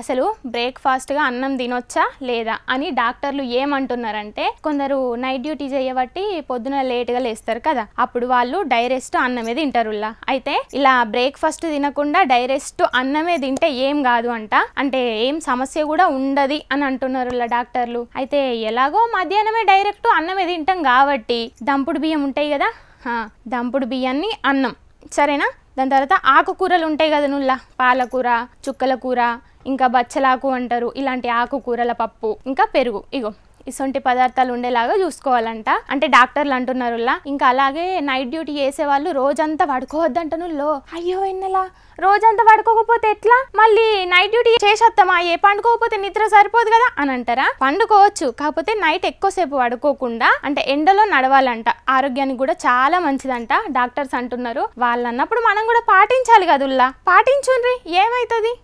అసలు బ్రేక్ఫాస్ట్గా అన్నం తినొచ్చా లేదా అని డాక్టర్లు ఏమంటున్నారంటే కొందరు నైట్ డ్యూటీ చేయబట్టి పొద్దున లేట్గా లేస్తారు కదా అప్పుడు వాళ్ళు డైరెస్ట్ అన్నమే తింటారులా అయితే ఇలా బ్రేక్ఫాస్ట్ తినకుండా డైరెస్ట్ అన్నమే తింటే ఏం కాదు అంట అంటే ఏం సమస్య కూడా ఉండదు అని అంటున్నారు డాక్టర్లు అయితే ఎలాగో మధ్యాహ్నమే డైరెక్ట్ అన్నమే తింటాం కాబట్టి దంపుడు బియ్యం ఉంటాయి కదా దంపుడు బియ్యాన్ని అన్నం సరేనా దాని తర్వాత ఆకుకూరలు ఉంటాయి కదా నుల్లా పాలకూర చుక్కల కూర ఇంకా బచ్చలాకు అంటారు ఇలాంటి ఆకుకూరల పప్పు ఇంకా పెరుగు ఇగో ఇసొంటి పదార్థాలు ఉండేలాగా చూసుకోవాలంట అంటే డాక్టర్లు అంటున్నారు ఇంకా అలాగే నైట్ డ్యూటీ చేసే వాళ్ళు రోజంతా పడుకోవద్దంటను లో అయ్యో ఎన్నలా రోజంతా పడుకోకపోతే ఎట్లా మళ్ళీ నైట్ డ్యూటీ చేసేస్తామా ఏ పండుకోకపోతే నిద్ర సరిపోదు కదా అని అంటారా పండుకోవచ్చు కాకపోతే నైట్ ఎక్కువసేపు పడుకోకుండా అంటే ఎండలో నడవాలంట ఆరోగ్యానికి కూడా చాలా మంచిదంట డాక్టర్స్ అంటున్నారు వాళ్ళు అన్నప్పుడు మనం కూడా పాటించాలి కదుల్లా పాటించుండ్రి ఏమైతుంది